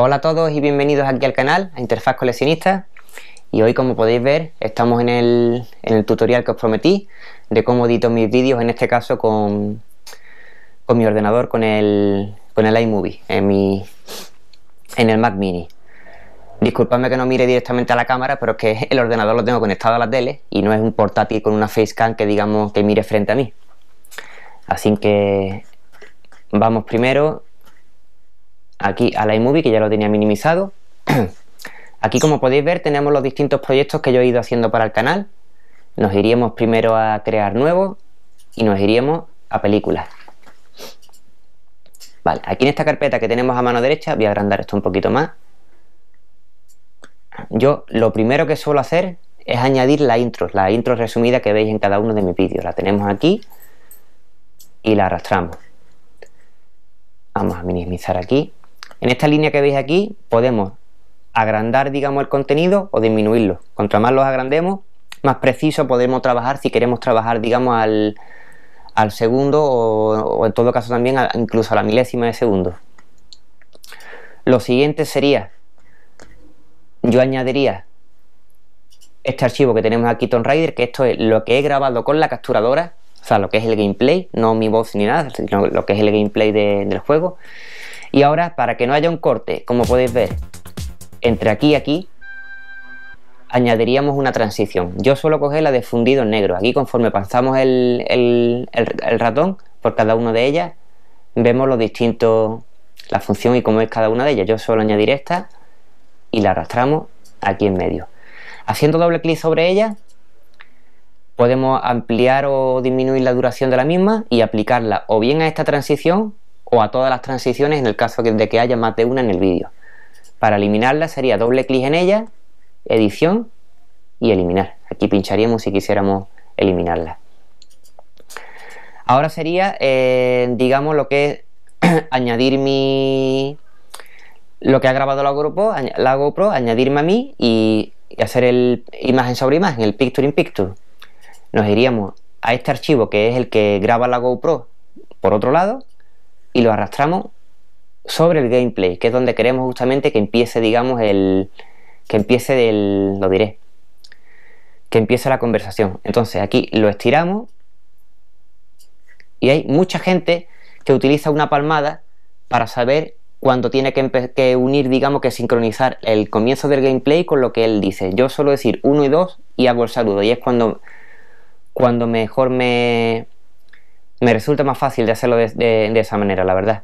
Hola a todos y bienvenidos aquí al canal, a Interfaz Coleccionista. Y hoy como podéis ver estamos en el, tutorial que os prometí de cómo edito mis vídeos, en este caso con, mi ordenador, con el, con el iMovie, en, mi, en el Mac Mini. Disculpadme que no mire directamente a la cámara, pero es que el ordenador lo tengo conectado a la tele y no es un portátil con una facecam que digamos que mire frente a mí. Así que vamos primero aquí a la iMovie que ya lo tenía minimizado. Aquí como podéis ver tenemos los distintos proyectos que yo he ido haciendo para el canal. Nos iríamos primero a crear nuevo y nos iríamos a películas. Vale, aquí en esta carpeta que tenemos a mano derecha, voy a agrandar esto un poquito más. Yo lo primero que suelo hacer es añadir la intro, la intro resumida que veis en cada uno de mis vídeos. La tenemos aquí y la arrastramos. Vamos a minimizar aquí. En esta línea que veis aquí podemos agrandar, digamos, el contenido o disminuirlo. Cuanto más los agrandemos, más preciso podemos trabajar si queremos trabajar, digamos, al, segundo o, en todo caso también incluso a la milésima de segundo. Lo siguiente sería, yo añadiría este archivo que tenemos aquí, Tomb Raider, que esto es lo que he grabado con la capturadora, o sea, lo que es el gameplay, no mi voz ni nada, sino lo que es el gameplay del juego. Y ahora, para que no haya un corte, como podéis ver, entre aquí y aquí, añadiríamos una transición. Yo suelo coger la de fundido en negro. Aquí conforme pasamos el, ratón por cada una de ellas, vemos los distintos, la función y cómo es cada una de ellas. Yo suelo añadir esta y la arrastramos aquí en medio. Haciendo doble clic sobre ella, podemos ampliar o disminuir la duración de la misma y aplicarla o bien a esta transición o a todas las transiciones en el caso de que haya más de una en el vídeo. Para eliminarla sería doble clic en ella, edición y eliminar. Aquí pincharíamos si quisiéramos eliminarla. Ahora sería, eh, digamos, lo que es añadir mi... Lo que ha grabado la GoPro, la GoPro añadirme a mí y, y hacer el imagen sobre imagen, el picture in picture. Nos iríamos a este archivo que es el que graba la GoPro por otro lado y lo arrastramos sobre el gameplay, que es donde queremos justamente que empiece, digamos, el. que empiece del. lo diré. que empiece la conversación. Entonces aquí lo estiramos y hay mucha gente que utiliza una palmada para saber cuando tiene que, unir, digamos que sincronizar el comienzo del gameplay con lo que él dice. Yo suelo decir uno y dos y hago el saludo. Y es cuando, cuando mejor me, me resulta más fácil de hacerlo de, esa manera, la verdad.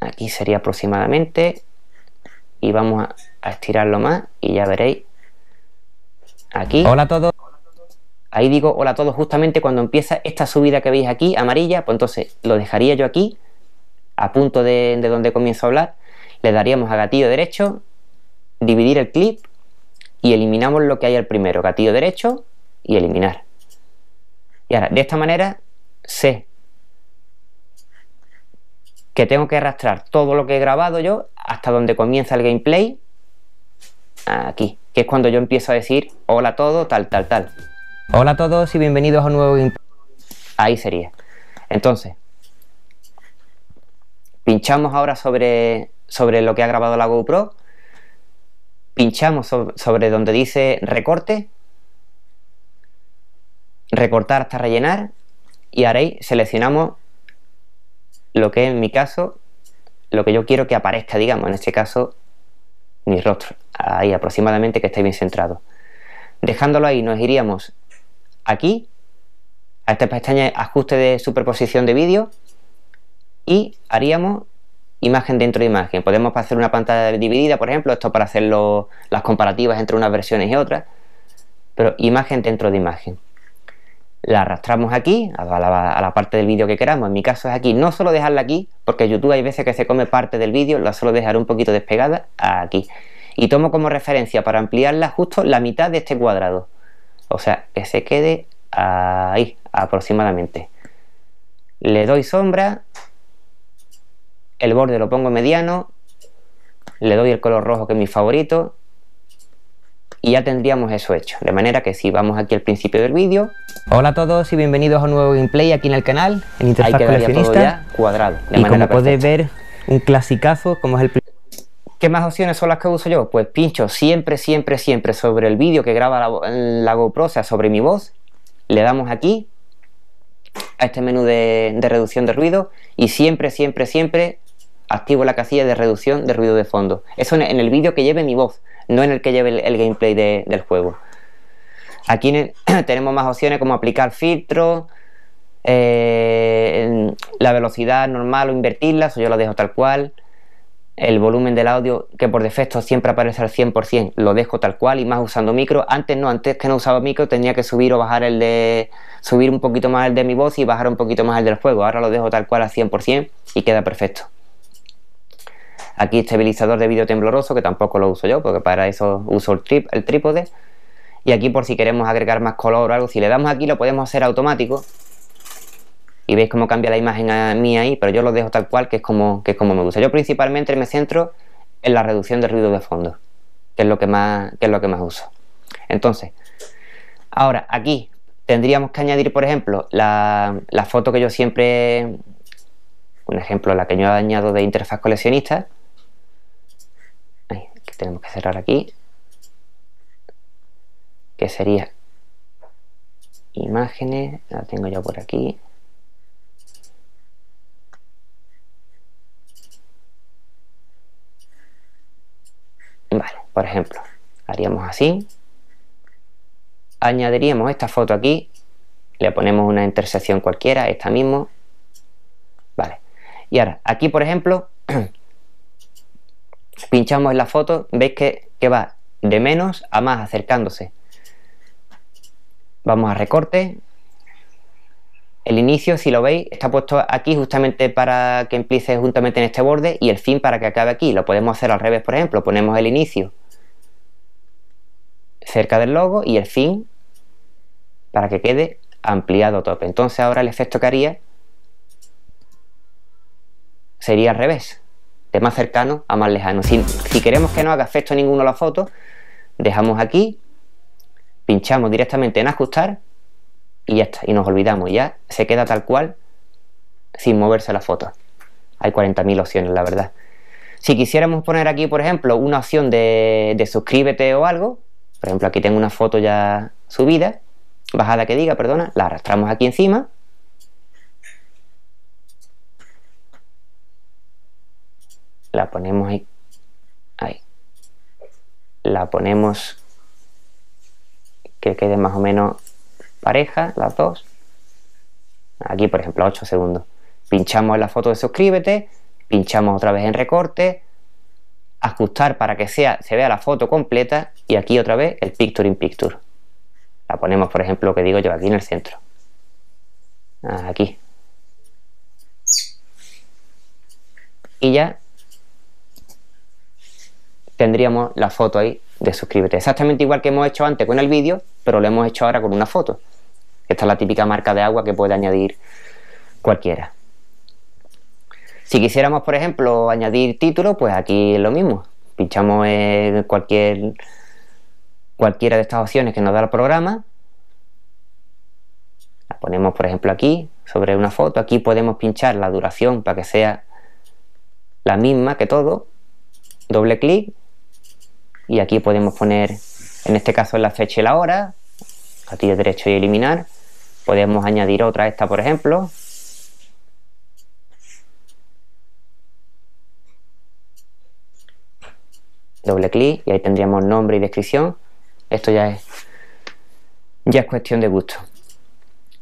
Aquí sería aproximadamente. Y vamos a, estirarlo más y ya veréis. Aquí. Hola a todos. Ahí digo hola a todos justamente cuando empieza esta subida que veis aquí, amarilla. Pues entonces lo dejaría yo aquí, a punto de, de donde comienzo a hablar. Le daríamos a gatillo derecho, dividir el clip y eliminamos lo que hay al primero. Gatillo derecho, y eliminar. Y ahora, de esta manera, sé que tengo que arrastrar todo lo que he grabado yo hasta donde comienza el gameplay, aquí, que es cuando yo empiezo a decir hola a todo, tal, tal, tal. Hola a todos y bienvenidos a un nuevo gameplay. Ahí sería. Entonces, pinchamos ahora sobre, sobre lo que ha grabado la GoPro, pinchamos sobre donde dice recorte recortar hasta rellenar y haréis, seleccionamos lo que es en mi caso, lo que yo quiero que aparezca, digamos, en este caso, mi rostro, ahí aproximadamente que esté bien centrado. Dejándolo ahí, nos iríamos aquí, a esta pestaña ajuste de superposición de vídeo y haríamos imagen dentro de imagen. Podemos hacer una pantalla dividida, por ejemplo, esto para hacer las comparativas entre unas versiones y otras, pero imagen dentro de imagen la arrastramos aquí, a la, parte del vídeo que queramos, en mi caso es aquí, no solo dejarla aquí, porque YouTube hay veces que se come parte del vídeo, la solo dejar un poquito despegada aquí. Y tomo como referencia para ampliarla justo la mitad de este cuadrado. O sea, que se quede ahí aproximadamente. Le doy sombra, el borde lo pongo mediano, le doy el color rojo que es mi favorito, y ya tendríamos eso hecho. De manera que si vamos aquí al principio del vídeo. Hola a todos y bienvenidos a un nuevo gameplay aquí en el canal, en Interfaz Ahí cuadrado. De manera como podéis ver, un clasicazo como es el... ¿Qué más opciones son las que uso yo? Pues pincho siempre, siempre, siempre sobre el vídeo que graba la, GoPro, o sea, sobre mi voz. Le damos aquí a este menú de reducción de ruido y siempre, siempre, siempre activo la casilla de reducción de ruido de fondo. Eso en el vídeo que lleve mi voz no en el que lleve el, gameplay del juego. Aquí tenemos más opciones como aplicar filtro eh, la velocidad normal o invertirla, yo lo dejo tal cual. El volumen del audio, que por defecto siempre aparece al 100%, lo dejo tal cual y más usando micro. Antes no, antes que no usaba micro tenía que subir o bajar el de. subir un poquito más el de mi voz y bajar un poquito más el del juego. Ahora lo dejo tal cual al 100% y queda perfecto. Aquí estabilizador de vídeo tembloroso, que tampoco lo uso yo, porque para eso uso el, trip, el trípode. Y aquí por si queremos agregar más color o algo, si le damos aquí lo podemos hacer automático. Y veis cómo cambia la imagen a mí ahí, pero yo lo dejo tal cual, que es como, que es como me gusta. Yo principalmente me centro en la reducción de ruido de fondo, que es lo que más, que es lo que más uso. Entonces, ahora aquí tendríamos que añadir, por ejemplo, la, la foto que yo siempre, un ejemplo, la que yo añado de interfaz coleccionista, tenemos que cerrar aquí, que sería imágenes, la tengo yo por aquí. Vale, por ejemplo, haríamos así, añadiríamos esta foto aquí, le ponemos una intersección cualquiera, esta mismo, vale. Y ahora, aquí por ejemplo, pinchamos en la foto, veis que, va de menos a más acercándose. Vamos a recorte. El inicio, si lo veis, está puesto aquí justamente para que empiece juntamente en este borde y el fin para que acabe aquí. Lo podemos hacer al revés, por ejemplo. Ponemos el inicio cerca del logo y el fin para que quede ampliado tope. Entonces ahora el efecto que haría sería al revés más cercano a más lejano. Si, queremos que no haga efecto ninguno la foto, dejamos aquí, pinchamos directamente en ajustar y ya está, y nos olvidamos, ya se queda tal cual sin moverse la foto. Hay 40.000 opciones, la verdad. Si quisiéramos poner aquí, por ejemplo, una opción de, de, suscríbete o algo, por ejemplo, aquí tengo una foto ya subida, bajada que diga, perdona, la arrastramos aquí encima la ponemos ahí, ahí. la ponemos que quede más o menos pareja, las dos. Aquí, por ejemplo, 8 segundos. Pinchamos la foto de suscríbete, pinchamos otra vez en recorte, ajustar para que sea, se vea la foto completa y aquí otra vez el picture in picture. La ponemos, por ejemplo, que digo yo, aquí en el centro. Ah, aquí. Y ya tendríamos la foto ahí de suscríbete. Exactamente igual que hemos hecho antes con el vídeo, pero lo hemos hecho ahora con una foto. Esta es la típica marca de agua que puede añadir cualquiera. Si quisiéramos, por ejemplo, añadir título, pues aquí es lo mismo. Pinchamos en cualquier, cualquiera de estas opciones que nos da el programa. La ponemos, por ejemplo, aquí, sobre una foto. Aquí podemos pinchar la duración para que sea la misma que todo. Doble clic y aquí podemos poner, en este caso, la fecha y la hora, gatillo derecho y eliminar. Podemos añadir otra, esta por ejemplo. Doble clic y ahí tendríamos nombre y descripción. Esto ya es, ya es cuestión de gusto.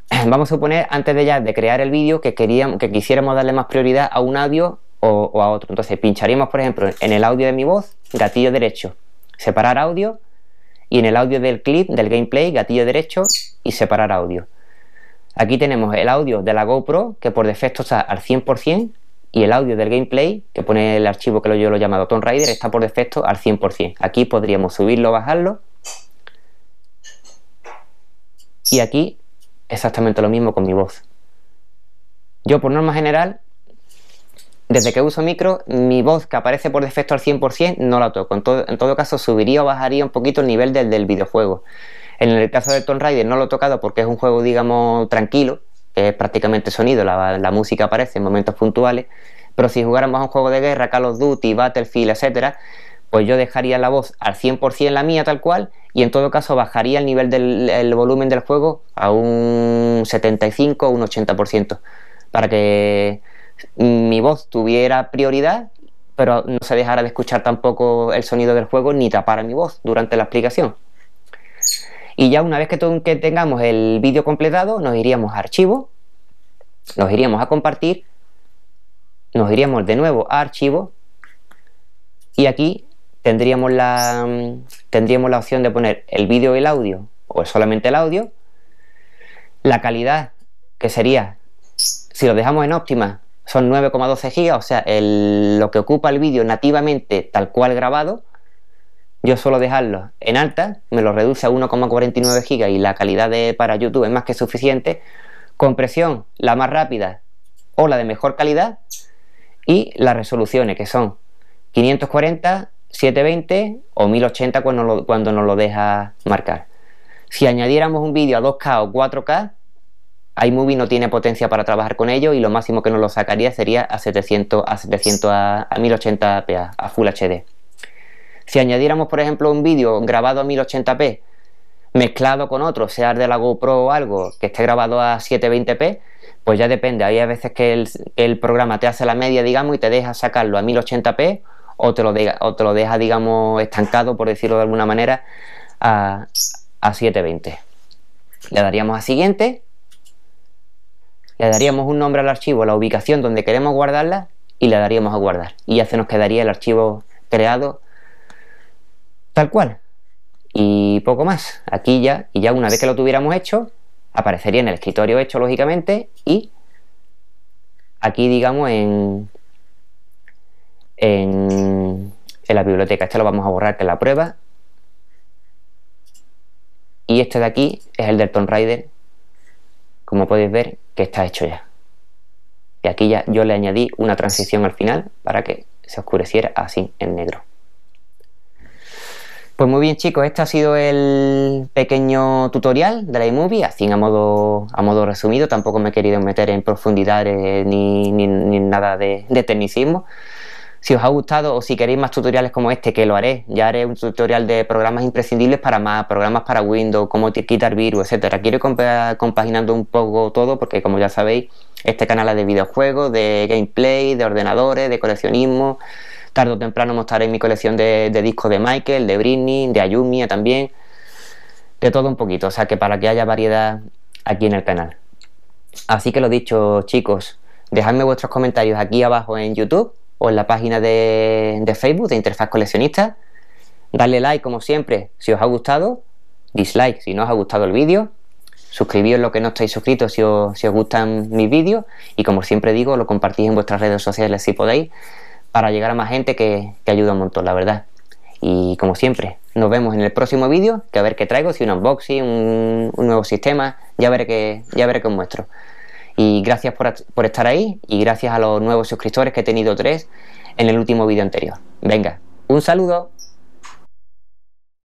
Vamos a suponer antes de ya de crear el vídeo que, queríamos, que quisiéramos darle más prioridad a un audio o a otro. Entonces pincharíamos por ejemplo en el audio de mi voz, gatillo derecho, separar audio y en el audio del clip, del gameplay, gatillo derecho y separar audio. Aquí tenemos el audio de la GoPro que por defecto está al 100% y el audio del gameplay que pone el archivo que yo lo he llamado Tom rider está por defecto al 100%. Aquí podríamos subirlo, bajarlo y aquí exactamente lo mismo con mi voz. Yo por norma general desde que uso micro, mi voz que aparece por defecto al 100% no la toco. En todo, caso, subiría o bajaría un poquito el nivel del, del videojuego. En el caso de Tomb Raider no lo he tocado porque es un juego, digamos, tranquilo, que es prácticamente sonido, la, música aparece en momentos puntuales. Pero si jugáramos a un juego de guerra, Call of Duty, Battlefield, etcétera, pues yo dejaría la voz al 100% la mía tal cual y en todo caso bajaría el nivel del volumen del juego a un 75 o un 80% para que mi voz tuviera prioridad, pero no se dejara de escuchar tampoco el sonido del juego ni tapara mi voz durante la aplicación Y ya una vez que, que tengamos el vídeo completado, nos iríamos a archivo, nos iríamos a compartir, nos iríamos de nuevo a archivo y aquí tendríamos la, mm, tendríamos la opción de poner el vídeo y el audio o solamente el audio, la calidad que sería, si lo dejamos en óptima, son 9,12 gigas, o sea, lo que ocupa el vídeo nativamente tal cual grabado, yo suelo dejarlo en alta, me lo reduce a 1,49 gigas y la calidad de, para YouTube es más que suficiente. Compresión, la más rápida o la de mejor calidad. Y las resoluciones, que son 540, 720 o 1080 cuando, lo, cuando nos lo deja marcar. Si añadiéramos un vídeo a 2K o 4K, iMovie no tiene potencia para trabajar con ello y lo máximo que nos lo sacaría sería a 700 a, 700, a, 1080p, a Full HD. Si añadiéramos, por ejemplo, un vídeo grabado a 1080p, mezclado con otro, sea de la GoPro o algo, que esté grabado a 720p, pues ya depende. Hay veces que el, programa te hace la media, digamos, y te deja sacarlo a 1080p o te lo, deja, digamos, estancado, por decirlo de alguna manera, a, a 720. Le daríamos a siguiente le daríamos un nombre al archivo, la ubicación donde queremos guardarla y le daríamos a guardar. Y ya se nos quedaría el archivo creado tal cual. Y poco más. Aquí ya, y ya una vez que lo tuviéramos hecho, aparecería en el escritorio hecho, lógicamente, y aquí, digamos, en, en, la biblioteca. Este lo vamos a borrar, que es la prueba. Y este de aquí es el del Tomb Raider, como podéis ver, que está hecho ya. Y aquí ya yo le añadí una transición al final para que se oscureciera así en negro. Pues muy bien chicos, este ha sido el pequeño tutorial de la iMovie, así a modo, a modo resumido, tampoco me he querido meter en profundidad ni, ni, nada de, de tecnicismo. Si os ha gustado o si queréis más tutoriales como este, que lo haré, ya haré un tutorial de programas imprescindibles para más, programas para Windows, cómo quitar virus, etcétera. Quiero ir compaginando un poco todo porque como ya sabéis, este canal es de videojuegos, de gameplay, de ordenadores, de coleccionismo. Tardo o temprano mostraré mi colección de, de discos de Michael, de Britney, de Ayumi también. De todo un poquito, o sea que para que haya variedad aquí en el canal. Así que lo dicho chicos, dejadme vuestros comentarios aquí abajo en YouTube en la página de, Facebook de Interfaz Coleccionista. Dale like como siempre si os ha gustado, dislike si no os ha gustado el vídeo, suscribíos lo que no estáis suscritos si os, gustan mis vídeos y como siempre digo lo compartís en vuestras redes sociales si podéis para llegar a más gente que, ayuda un montón, la verdad. Y como siempre, nos vemos en el próximo vídeo, que a ver qué traigo, si un unboxing, un, nuevo sistema, ya veré que, ya veré qué os muestro. Y gracias por, estar ahí y gracias a los nuevos suscriptores que he tenido tres en el último vídeo anterior. Venga, un saludo.